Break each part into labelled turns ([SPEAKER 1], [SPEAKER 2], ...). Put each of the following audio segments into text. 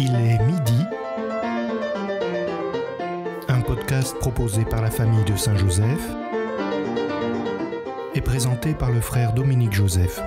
[SPEAKER 1] Il est midi. Un podcast proposé par la famille de Saint-Joseph et présenté par le frère Dominique Joseph.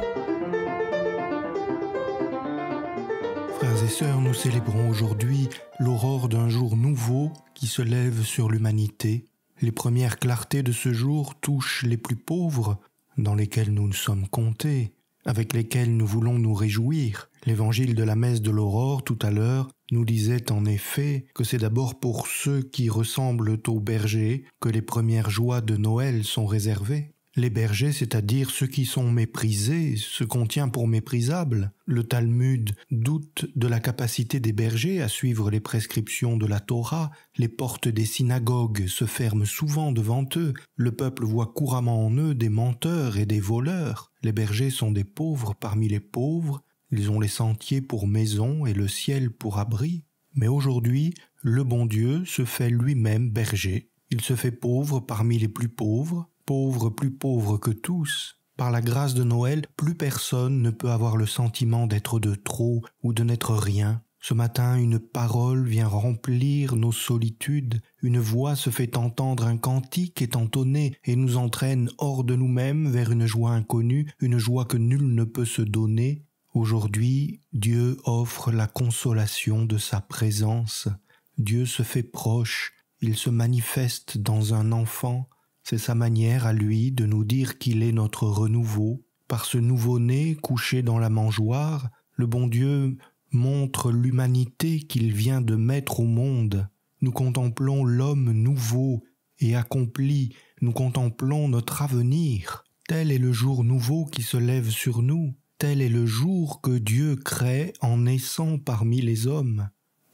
[SPEAKER 1] Frères et sœurs, nous célébrons aujourd'hui l'aurore d'un jour nouveau qui se lève sur l'humanité. Les premières clartés de ce jour touchent les plus pauvres, dans lesquels nous nous sommes comptés, avec lesquels nous voulons nous réjouir. L'évangile de la messe de l'aurore tout à l'heure nous disait en effet que c'est d'abord pour ceux qui ressemblent aux bergers que les premières joies de Noël sont réservées. Les bergers, c'est-à-dire ceux qui sont méprisés, ce qu'on tient pour méprisables. Le Talmud doute de la capacité des bergers à suivre les prescriptions de la Torah. Les portes des synagogues se ferment souvent devant eux. Le peuple voit couramment en eux des menteurs et des voleurs. Les bergers sont des pauvres parmi les pauvres. Ils ont les sentiers pour maison et le ciel pour abri. Mais aujourd'hui, le bon Dieu se fait lui-même berger. Il se fait pauvre parmi les plus pauvres, pauvre plus pauvres que tous, par la grâce de Noël, plus personne ne peut avoir le sentiment d'être de trop ou de n'être rien. Ce matin, une parole vient remplir nos solitudes, une voix se fait entendre, un cantique est entonné et nous entraîne hors de nous-mêmes vers une joie inconnue, une joie que nul ne peut se donner. Aujourd'hui, Dieu offre la consolation de sa présence. Dieu se fait proche, il se manifeste dans un enfant, c'est sa manière à lui de nous dire qu'il est notre renouveau. Par ce nouveau-né couché dans la mangeoire, le bon Dieu montre l'humanité qu'il vient de mettre au monde. Nous contemplons l'homme nouveau et accompli, nous contemplons notre avenir. Tel est le jour nouveau qui se lève sur nous, tel est le jour que Dieu crée en naissant parmi les hommes.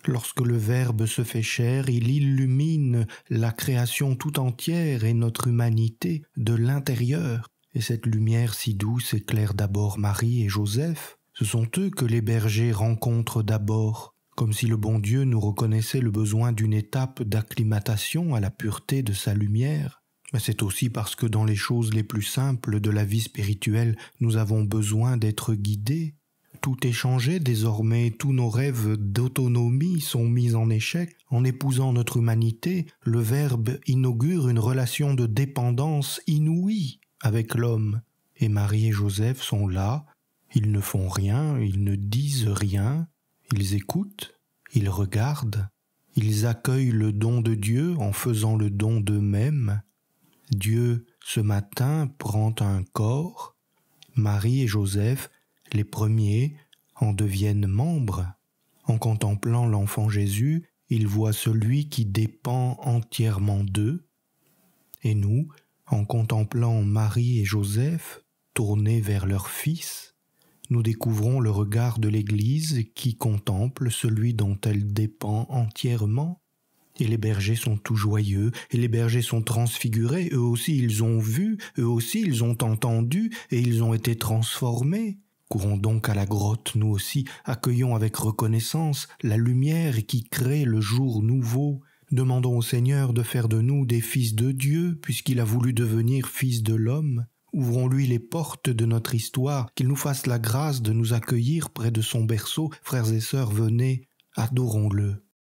[SPEAKER 1] Lorsque le Verbe se fait chair, il illumine la création tout entière et notre humanité de l'intérieur. Et cette lumière si douce éclaire d'abord Marie et Joseph. Ce sont eux que les bergers rencontrent d'abord, comme si le bon Dieu nous reconnaissait le besoin d'une étape d'acclimatation à la pureté de sa lumière. Mais c'est aussi parce que dans les choses les plus simples de la vie spirituelle, nous avons besoin d'être guidés tout est changé désormais, tous nos rêves d'autonomie sont mis en échec. En épousant notre humanité, le Verbe inaugure une relation de dépendance inouïe avec l'homme. Et Marie et Joseph sont là, ils ne font rien, ils ne disent rien, ils écoutent, ils regardent, ils accueillent le don de Dieu en faisant le don d'eux-mêmes. Dieu, ce matin, prend un corps, Marie et Joseph les premiers en deviennent membres. En contemplant l'enfant Jésus, ils voient celui qui dépend entièrement d'eux. Et nous, en contemplant Marie et Joseph tournés vers leur fils, nous découvrons le regard de l'Église qui contemple celui dont elle dépend entièrement. Et les bergers sont tout joyeux, et les bergers sont transfigurés, eux aussi ils ont vu, eux aussi ils ont entendu, et ils ont été transformés. Courons donc à la grotte, nous aussi, accueillons avec reconnaissance la lumière qui crée le jour nouveau. Demandons au Seigneur de faire de nous des fils de Dieu, puisqu'il a voulu devenir fils de l'homme. Ouvrons-lui les portes de notre histoire, qu'il nous fasse la grâce de nous accueillir près de son berceau. Frères et sœurs, venez, adorons-le.